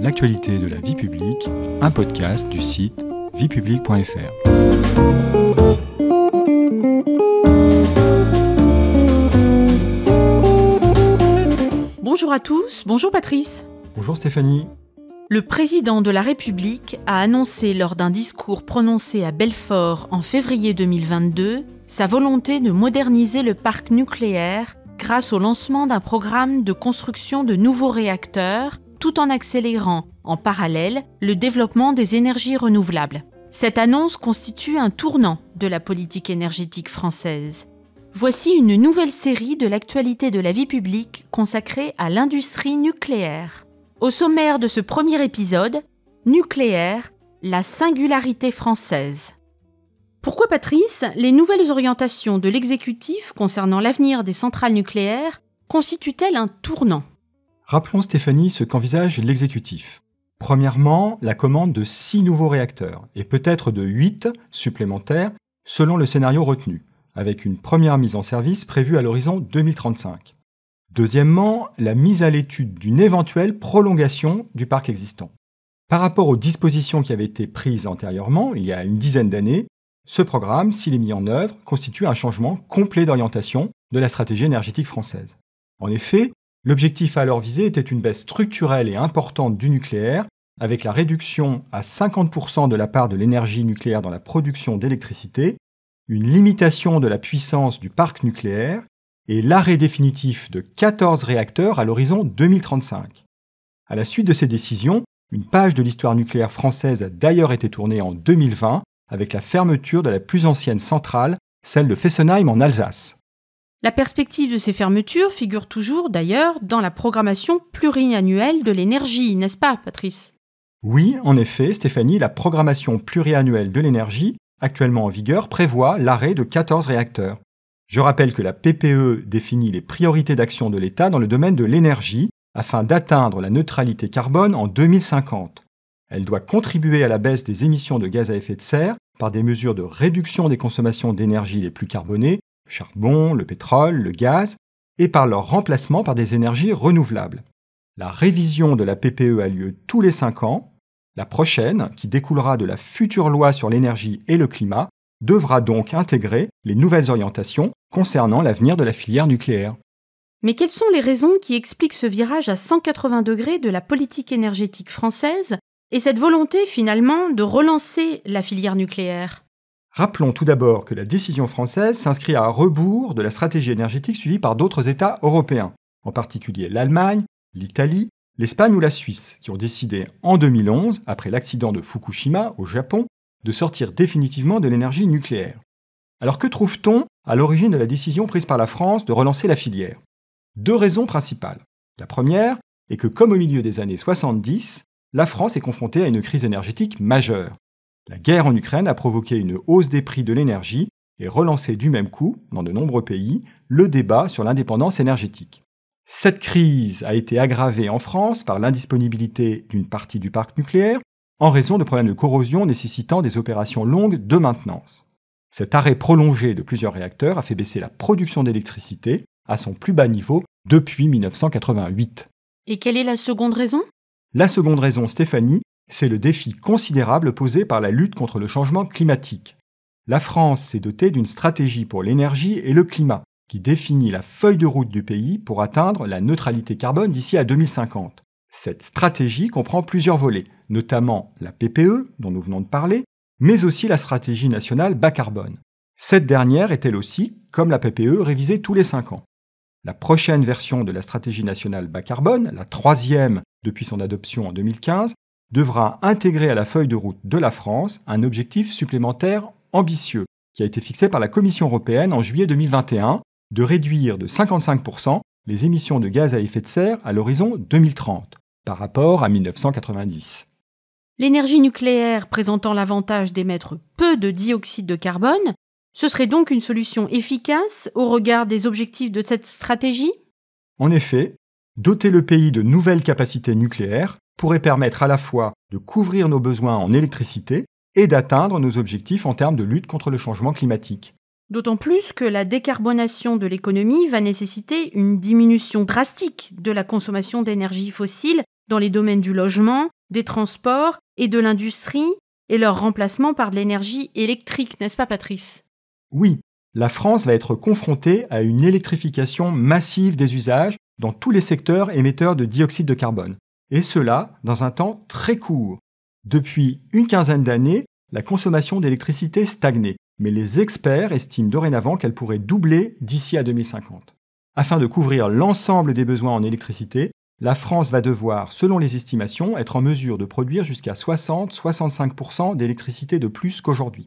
l'actualité de la vie publique, un podcast du site viepublique.fr. Bonjour à tous, bonjour Patrice. Bonjour Stéphanie. Le président de la République a annoncé lors d'un discours prononcé à Belfort en février 2022 sa volonté de moderniser le parc nucléaire grâce au lancement d'un programme de construction de nouveaux réacteurs tout en accélérant, en parallèle, le développement des énergies renouvelables. Cette annonce constitue un tournant de la politique énergétique française. Voici une nouvelle série de l'actualité de la vie publique consacrée à l'industrie nucléaire. Au sommaire de ce premier épisode, Nucléaire, la singularité française. Pourquoi Patrice, les nouvelles orientations de l'exécutif concernant l'avenir des centrales nucléaires constituent-elles un tournant Rappelons Stéphanie ce qu'envisage l'exécutif. Premièrement, la commande de 6 nouveaux réacteurs, et peut-être de 8 supplémentaires, selon le scénario retenu, avec une première mise en service prévue à l'horizon 2035. Deuxièmement, la mise à l'étude d'une éventuelle prolongation du parc existant. Par rapport aux dispositions qui avaient été prises antérieurement, il y a une dizaine d'années, ce programme, s'il est mis en œuvre, constitue un changement complet d'orientation de la stratégie énergétique française. En effet, L'objectif alors visé était une baisse structurelle et importante du nucléaire, avec la réduction à 50% de la part de l'énergie nucléaire dans la production d'électricité, une limitation de la puissance du parc nucléaire et l'arrêt définitif de 14 réacteurs à l'horizon 2035. À la suite de ces décisions, une page de l'histoire nucléaire française a d'ailleurs été tournée en 2020 avec la fermeture de la plus ancienne centrale, celle de Fessenheim en Alsace. La perspective de ces fermetures figure toujours, d'ailleurs, dans la programmation pluriannuelle de l'énergie, n'est-ce pas, Patrice Oui, en effet, Stéphanie, la programmation pluriannuelle de l'énergie, actuellement en vigueur, prévoit l'arrêt de 14 réacteurs. Je rappelle que la PPE définit les priorités d'action de l'État dans le domaine de l'énergie afin d'atteindre la neutralité carbone en 2050. Elle doit contribuer à la baisse des émissions de gaz à effet de serre par des mesures de réduction des consommations d'énergie les plus carbonées le charbon, le pétrole, le gaz, et par leur remplacement par des énergies renouvelables. La révision de la PPE a lieu tous les 5 ans. La prochaine, qui découlera de la future loi sur l'énergie et le climat, devra donc intégrer les nouvelles orientations concernant l'avenir de la filière nucléaire. Mais quelles sont les raisons qui expliquent ce virage à 180 degrés de la politique énergétique française et cette volonté finalement de relancer la filière nucléaire Rappelons tout d'abord que la décision française s'inscrit à rebours de la stratégie énergétique suivie par d'autres États européens, en particulier l'Allemagne, l'Italie, l'Espagne ou la Suisse, qui ont décidé en 2011, après l'accident de Fukushima au Japon, de sortir définitivement de l'énergie nucléaire. Alors que trouve-t-on à l'origine de la décision prise par la France de relancer la filière Deux raisons principales. La première est que comme au milieu des années 70, la France est confrontée à une crise énergétique majeure, la guerre en Ukraine a provoqué une hausse des prix de l'énergie et relancé du même coup, dans de nombreux pays, le débat sur l'indépendance énergétique. Cette crise a été aggravée en France par l'indisponibilité d'une partie du parc nucléaire en raison de problèmes de corrosion nécessitant des opérations longues de maintenance. Cet arrêt prolongé de plusieurs réacteurs a fait baisser la production d'électricité à son plus bas niveau depuis 1988. Et quelle est la seconde raison La seconde raison, Stéphanie, c'est le défi considérable posé par la lutte contre le changement climatique. La France s'est dotée d'une stratégie pour l'énergie et le climat, qui définit la feuille de route du pays pour atteindre la neutralité carbone d'ici à 2050. Cette stratégie comprend plusieurs volets, notamment la PPE, dont nous venons de parler, mais aussi la stratégie nationale bas carbone. Cette dernière est elle aussi, comme la PPE, révisée tous les cinq ans. La prochaine version de la stratégie nationale bas carbone, la troisième depuis son adoption en 2015, devra intégrer à la feuille de route de la France un objectif supplémentaire ambitieux, qui a été fixé par la Commission européenne en juillet 2021, de réduire de 55% les émissions de gaz à effet de serre à l'horizon 2030, par rapport à 1990. L'énergie nucléaire présentant l'avantage d'émettre peu de dioxyde de carbone, ce serait donc une solution efficace au regard des objectifs de cette stratégie En effet, doter le pays de nouvelles capacités nucléaires pourrait permettre à la fois de couvrir nos besoins en électricité et d'atteindre nos objectifs en termes de lutte contre le changement climatique. D'autant plus que la décarbonation de l'économie va nécessiter une diminution drastique de la consommation d'énergie fossile dans les domaines du logement, des transports et de l'industrie, et leur remplacement par de l'énergie électrique, n'est-ce pas Patrice Oui, la France va être confrontée à une électrification massive des usages dans tous les secteurs émetteurs de dioxyde de carbone et cela dans un temps très court. Depuis une quinzaine d'années, la consommation d'électricité stagnait, mais les experts estiment dorénavant qu'elle pourrait doubler d'ici à 2050. Afin de couvrir l'ensemble des besoins en électricité, la France va devoir, selon les estimations, être en mesure de produire jusqu'à 60-65% d'électricité de plus qu'aujourd'hui.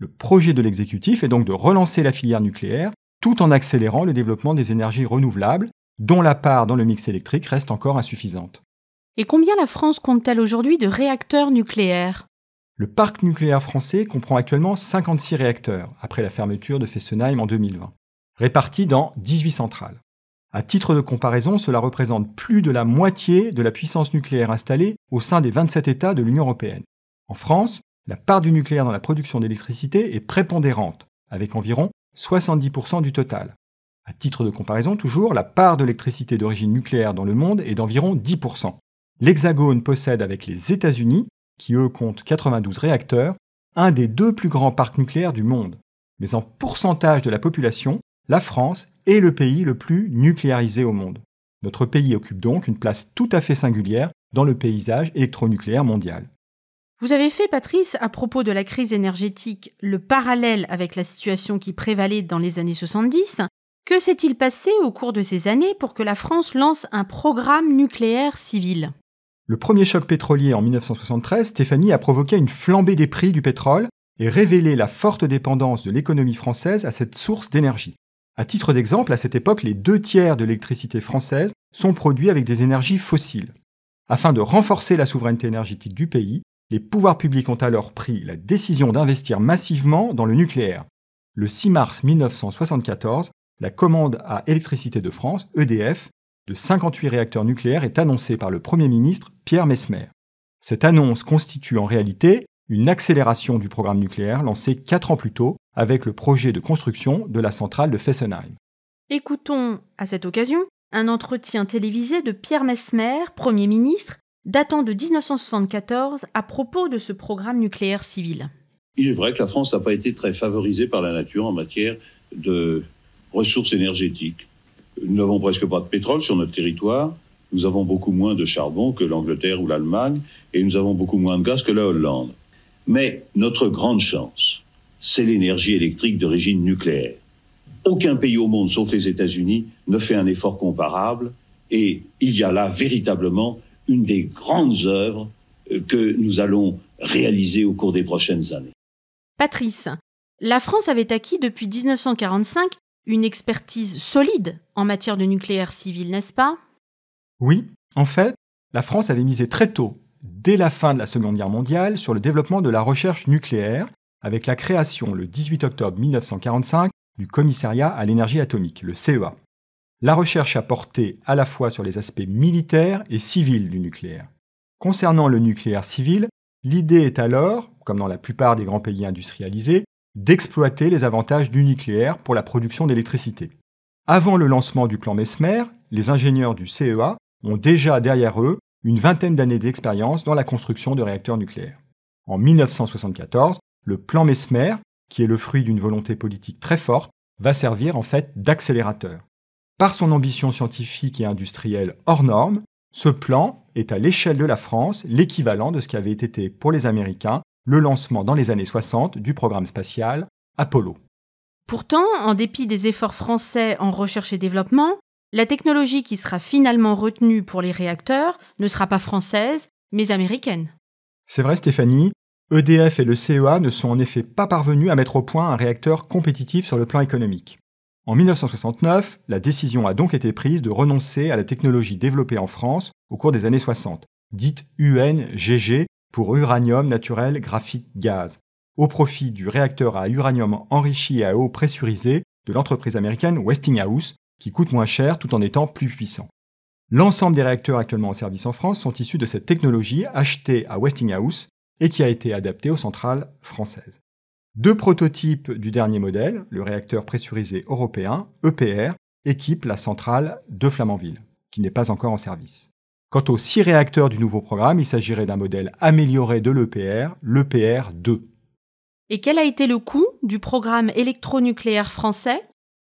Le projet de l'exécutif est donc de relancer la filière nucléaire tout en accélérant le développement des énergies renouvelables, dont la part dans le mix électrique reste encore insuffisante. Et combien la France compte-t-elle aujourd'hui de réacteurs nucléaires Le parc nucléaire français comprend actuellement 56 réacteurs, après la fermeture de Fessenheim en 2020, répartis dans 18 centrales. À titre de comparaison, cela représente plus de la moitié de la puissance nucléaire installée au sein des 27 États de l'Union européenne. En France, la part du nucléaire dans la production d'électricité est prépondérante, avec environ 70% du total. À titre de comparaison, toujours, la part d'électricité d'origine nucléaire dans le monde est d'environ 10%. L'Hexagone possède avec les États-Unis, qui eux comptent 92 réacteurs, un des deux plus grands parcs nucléaires du monde. Mais en pourcentage de la population, la France est le pays le plus nucléarisé au monde. Notre pays occupe donc une place tout à fait singulière dans le paysage électronucléaire mondial. Vous avez fait, Patrice, à propos de la crise énergétique, le parallèle avec la situation qui prévalait dans les années 70. Que s'est-il passé au cours de ces années pour que la France lance un programme nucléaire civil le premier choc pétrolier en 1973, Stéphanie a provoqué une flambée des prix du pétrole et révélé la forte dépendance de l'économie française à cette source d'énergie. À titre d'exemple, à cette époque, les deux tiers de l'électricité française sont produits avec des énergies fossiles. Afin de renforcer la souveraineté énergétique du pays, les pouvoirs publics ont alors pris la décision d'investir massivement dans le nucléaire. Le 6 mars 1974, la commande à Électricité de France, EDF, de 58 réacteurs nucléaires est annoncé par le Premier ministre Pierre Messmer. Cette annonce constitue en réalité une accélération du programme nucléaire lancé 4 ans plus tôt avec le projet de construction de la centrale de Fessenheim. Écoutons à cette occasion un entretien télévisé de Pierre Messmer, Premier ministre, datant de 1974 à propos de ce programme nucléaire civil. Il est vrai que la France n'a pas été très favorisée par la nature en matière de ressources énergétiques. Nous n'avons presque pas de pétrole sur notre territoire. Nous avons beaucoup moins de charbon que l'Angleterre ou l'Allemagne. Et nous avons beaucoup moins de gaz que la Hollande. Mais notre grande chance, c'est l'énergie électrique d'origine nucléaire. Aucun pays au monde, sauf les États-Unis, ne fait un effort comparable. Et il y a là véritablement une des grandes œuvres euh, que nous allons réaliser au cours des prochaines années. Patrice, la France avait acquis depuis 1945 une expertise solide en matière de nucléaire civil, n'est-ce pas Oui, en fait, la France avait misé très tôt, dès la fin de la Seconde Guerre mondiale, sur le développement de la recherche nucléaire, avec la création le 18 octobre 1945 du Commissariat à l'énergie atomique, le CEA. La recherche a porté à la fois sur les aspects militaires et civils du nucléaire. Concernant le nucléaire civil, l'idée est alors, comme dans la plupart des grands pays industrialisés, d'exploiter les avantages du nucléaire pour la production d'électricité. Avant le lancement du plan Mesmer, les ingénieurs du CEA ont déjà derrière eux une vingtaine d'années d'expérience dans la construction de réacteurs nucléaires. En 1974, le plan Mesmer, qui est le fruit d'une volonté politique très forte, va servir en fait d'accélérateur. Par son ambition scientifique et industrielle hors norme, ce plan est à l'échelle de la France l'équivalent de ce qui avait été pour les Américains le lancement dans les années 60 du programme spatial Apollo. Pourtant, en dépit des efforts français en recherche et développement, la technologie qui sera finalement retenue pour les réacteurs ne sera pas française, mais américaine. C'est vrai Stéphanie, EDF et le CEA ne sont en effet pas parvenus à mettre au point un réacteur compétitif sur le plan économique. En 1969, la décision a donc été prise de renoncer à la technologie développée en France au cours des années 60, dite UNGG pour uranium naturel graphite gaz, au profit du réacteur à uranium enrichi à eau pressurisée de l'entreprise américaine Westinghouse, qui coûte moins cher tout en étant plus puissant. L'ensemble des réacteurs actuellement en service en France sont issus de cette technologie achetée à Westinghouse et qui a été adaptée aux centrales françaises. Deux prototypes du dernier modèle, le réacteur pressurisé européen, EPR, équipe la centrale de Flamanville, qui n'est pas encore en service. Quant aux six réacteurs du nouveau programme, il s'agirait d'un modèle amélioré de l'EPR, l'EPR 2. Et quel a été le coût du programme électronucléaire français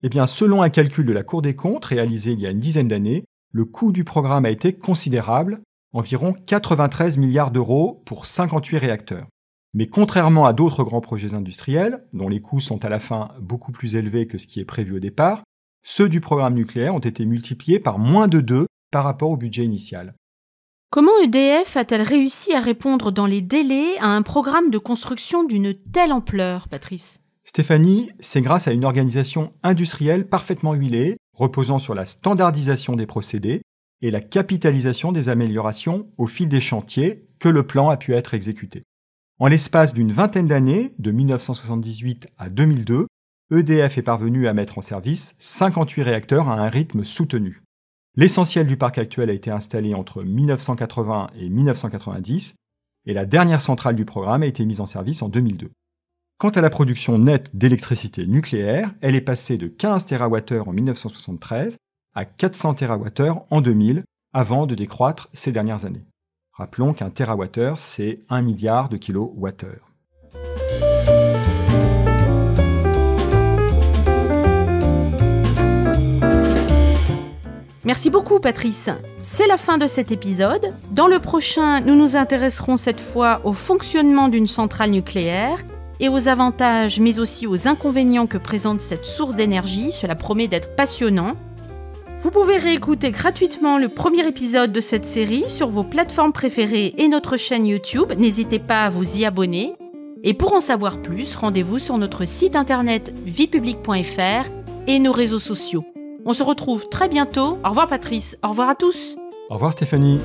Eh bien, selon un calcul de la Cour des comptes réalisé il y a une dizaine d'années, le coût du programme a été considérable, environ 93 milliards d'euros pour 58 réacteurs. Mais contrairement à d'autres grands projets industriels, dont les coûts sont à la fin beaucoup plus élevés que ce qui est prévu au départ, ceux du programme nucléaire ont été multipliés par moins de 2 par rapport au budget initial. Comment EDF a-t-elle réussi à répondre dans les délais à un programme de construction d'une telle ampleur, Patrice Stéphanie, c'est grâce à une organisation industrielle parfaitement huilée, reposant sur la standardisation des procédés et la capitalisation des améliorations au fil des chantiers que le plan a pu être exécuté. En l'espace d'une vingtaine d'années, de 1978 à 2002, EDF est parvenu à mettre en service 58 réacteurs à un rythme soutenu. L'essentiel du parc actuel a été installé entre 1980 et 1990, et la dernière centrale du programme a été mise en service en 2002. Quant à la production nette d'électricité nucléaire, elle est passée de 15 TWh en 1973 à 400 TWh en 2000, avant de décroître ces dernières années. Rappelons qu'un TWh, c'est 1 milliard de kWh. Merci beaucoup Patrice. C'est la fin de cet épisode. Dans le prochain, nous nous intéresserons cette fois au fonctionnement d'une centrale nucléaire et aux avantages mais aussi aux inconvénients que présente cette source d'énergie. Cela promet d'être passionnant. Vous pouvez réécouter gratuitement le premier épisode de cette série sur vos plateformes préférées et notre chaîne YouTube. N'hésitez pas à vous y abonner. Et pour en savoir plus, rendez-vous sur notre site internet viepublic.fr et nos réseaux sociaux. On se retrouve très bientôt. Au revoir Patrice. Au revoir à tous. Au revoir Stéphanie.